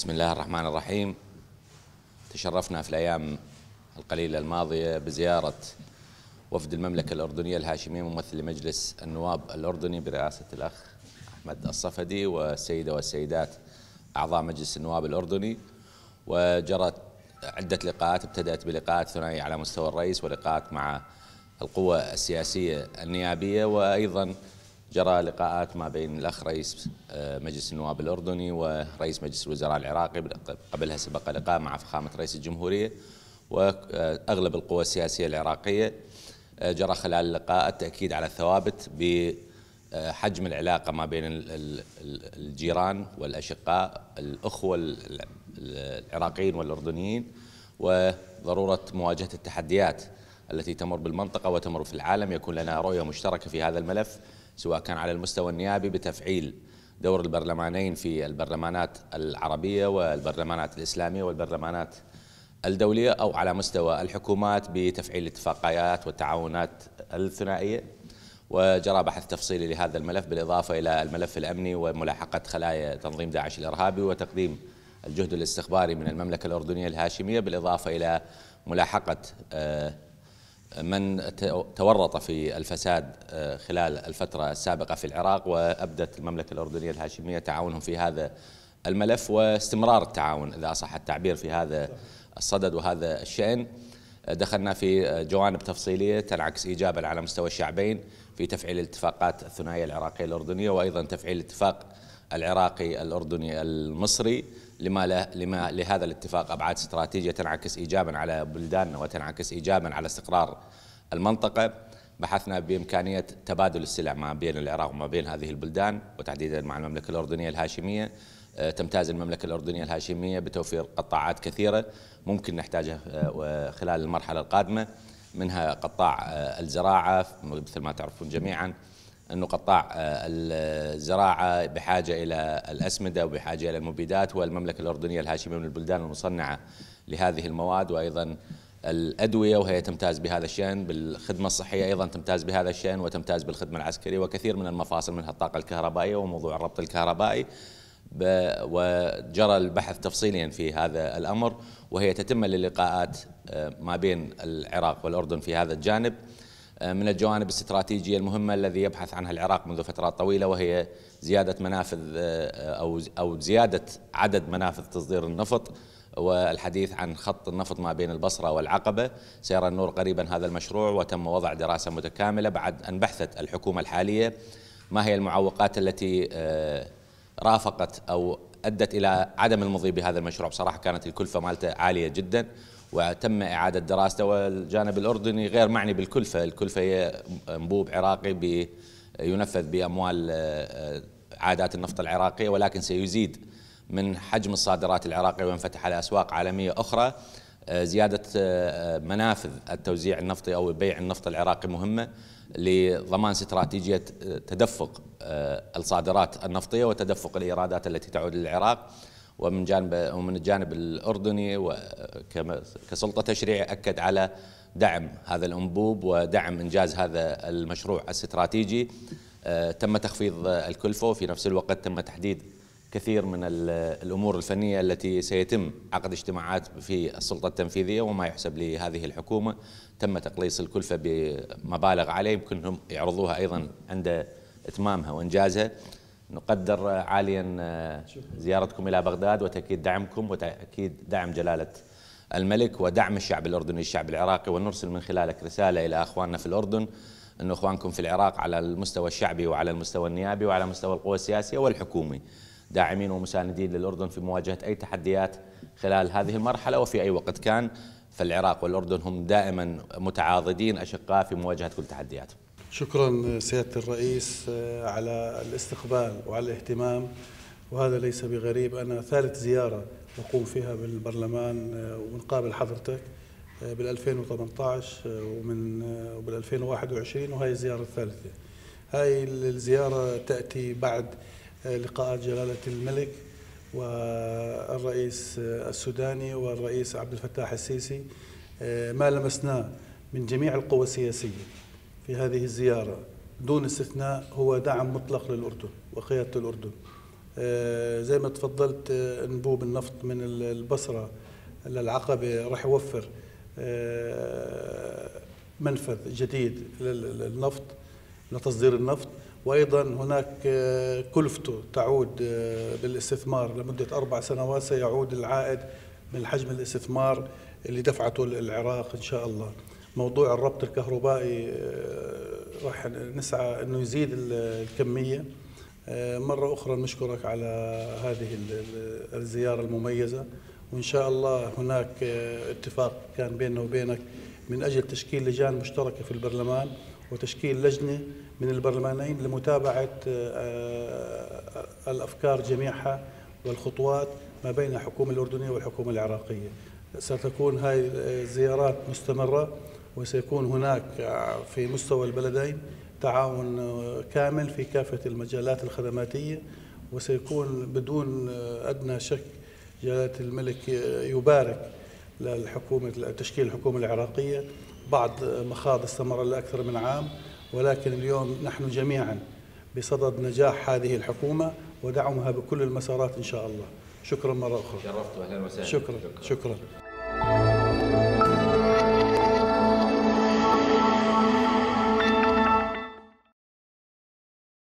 بسم الله الرحمن الرحيم تشرفنا في الأيام القليلة الماضية بزيارة وفد المملكة الأردنية الهاشمية ممثل مجلس النواب الأردني برئاسة الأخ أحمد الصفدي والسيدة والسيدات أعضاء مجلس النواب الأردني وجرت عدة لقاءات ابتدأت بلقاءات ثنائية على مستوى الرئيس ولقاءات مع القوى السياسية النيابية وأيضا جرى لقاءات ما بين الأخ رئيس آه، مجلس النواب الأردني ورئيس مجلس الوزراء العراقي قبلها سبق لقاء مع فخامة رئيس الجمهورية وأغلب القوى السياسية العراقية آه، جرى خلال اللقاء التأكيد على الثوابت بحجم آه، العلاقة ما بين الجيران والأشقاء الأخوة العراقيين والأردنيين وضرورة مواجهة التحديات التي تمر بالمنطقة وتمر في العالم يكون لنا رؤية مشتركة في هذا الملف سواء كان على المستوى النيابي بتفعيل دور البرلمانين في البرلمانات العربية والبرلمانات الإسلامية والبرلمانات الدولية أو على مستوى الحكومات بتفعيل الاتفاقيات والتعاونات الثنائية وجرى بحث تفصيلي لهذا الملف بالإضافة إلى الملف الأمني وملاحقة خلايا تنظيم داعش الإرهابي وتقديم الجهد الاستخباري من المملكة الأردنية الهاشمية بالإضافة إلى ملاحقة آه من تورط في الفساد آه، خلال الفترة السابقة في العراق وأبدت المملكة الأردنية الهاشمية تعاونهم في هذا الملف واستمرار التعاون إذا أصح التعبير في هذا الصدد وهذا الشأن آه، دخلنا في آه، جوانب تفصيلية تنعكس إيجابا على مستوى الشعبين في تفعيل الاتفاقات الثنائية العراقية الأردنية وأيضا تفعيل الاتفاق العراقي الأردني المصري لما, لما لهذا الاتفاق ابعاد استراتيجيه تنعكس ايجابا على بلداننا وتنعكس ايجابا على استقرار المنطقه بحثنا بامكانيه تبادل السلع ما بين العراق وما بين هذه البلدان وتحديدا مع المملكه الاردنيه الهاشميه آه، تمتاز المملكه الاردنيه الهاشميه بتوفير قطاعات كثيره ممكن نحتاجها آه، خلال المرحله القادمه منها قطاع آه، الزراعه مثل ما تعرفون جميعا أنه قطاع آه، الزراعة بحاجة إلى الأسمدة وبحاجة إلى المبيدات والمملكة الأردنية الهاشمية من البلدان المصنعة لهذه المواد وأيضا الأدوية وهي تمتاز بهذا الشأن بالخدمة الصحية أيضا تمتاز بهذا الشأن وتمتاز بالخدمة العسكرية وكثير من المفاصل منها الطاقة الكهربائية وموضوع الربط الكهربائي وجرى البحث تفصيليا في هذا الأمر وهي تتم للقاءات آه، ما بين العراق والأردن في هذا الجانب من الجوانب الاستراتيجية المهمة الذي يبحث عنها العراق منذ فترات طويلة وهي زيادة منافذ آه، أو أو زيادة عدد منافذ تصدير النفط والحديث عن خط النفط ما بين البصرة والعقبة سيرى النور قريبا هذا المشروع وتم وضع دراسة متكاملة بعد أن بحثت الحكومة الحالية ما هي المعوقات التي آه، رافقت أو أدت إلى عدم المضي بهذا المشروع بصراحة كانت الكلفة مالته عالية جدا وتم إعادة دراسته والجانب الأردني غير معني بالكلفة الكلفة هي أنبوب عراقي ينفذ بأموال آه، عادات النفط العراقية ولكن سيزيد من حجم الصادرات العراقية وينفتح على أسواق عالمية أخرى آه، زيادة آه، منافذ التوزيع النفطي أو بيع النفط العراقي مهمة لضمان استراتيجية تدفق الصادرات النفطية وتدفق الإيرادات التي تعود للعراق ومن جانب ومن الجانب الاردني كسلطه تشريعيه اكد على دعم هذا الانبوب ودعم انجاز هذا المشروع الاستراتيجي آه، تم تخفيض الكلفه وفي نفس الوقت تم تحديد كثير من الامور الفنيه التي سيتم عقد اجتماعات في السلطه التنفيذيه وما يحسب لهذه الحكومه تم تقليص الكلفه بمبالغ عليه يمكنهم يعرضوها ايضا عند اتمامها وانجازها نقدر عاليا آه، زيارتكم الى بغداد وتاكيد دعمكم وتاكيد دعم جلاله الملك ودعم الشعب الاردني الشعب العراقي ونرسل من خلالك رساله الى اخواننا في الاردن انه اخوانكم في العراق على المستوى الشعبي وعلى المستوى النيابي وعلى مستوى القوى السياسيه والحكومي داعمين ومساندين للاردن في مواجهه اي تحديات خلال هذه المرحله وفي اي وقت كان فالعراق والاردن هم دائما متعاضدين اشقاء في مواجهه كل تحديات شكرا سيادة الرئيس آه، على الاستقبال وعلى الاهتمام وهذا ليس بغريب أنا ثالث زيارة أقوم فيها بالبرلمان آه، ونقابل حضرتك آه، بال 2018 ومن وبال 2021 وهي الزيارة الثالثة هاي الزيارة تأتي بعد لقاءات جلالة الملك والرئيس السوداني والرئيس عبد الفتاح السيسي ما لمسناه من جميع القوى السياسية في هذه الزيارة دون استثناء هو دعم مطلق للأردن وقيادة الأردن آه، زي ما تفضلت انبوب آه، النفط من البصرة للعقبة راح يوفر آه، منفذ جديد للنفط لتصدير النفط وايضا هناك كلفته تعود بالاستثمار لمده اربع سنوات سيعود العائد من حجم الاستثمار اللي دفعته العراق ان شاء الله موضوع الربط الكهربائي آه، راح نسعى انه يزيد الكميه آه، مره اخرى نشكرك على هذه الزياره المميزه وان شاء الله هناك آه، اتفاق كان بيننا وبينك من اجل تشكيل لجان مشتركه في البرلمان وتشكيل لجنه من البرلمانيين لمتابعه الافكار جميعها والخطوات ما بين الحكومه الاردنيه والحكومه العراقيه ستكون هذه الزيارات مستمره وسيكون هناك آه، في مستوى البلدين تعاون آه، كامل في كافة المجالات الخدماتية وسيكون بدون آه، أدنى شك جلالة الملك يبارك للحكومة تشكيل الحكومة العراقية بعض مخاض استمر لأكثر من عام ولكن اليوم نحن جميعا بصدد نجاح هذه الحكومة ودعمها بكل المسارات إن شاء الله شكرا مرة أخرى شرفت أهلا وسهلا شكرا شكرا, شكرا.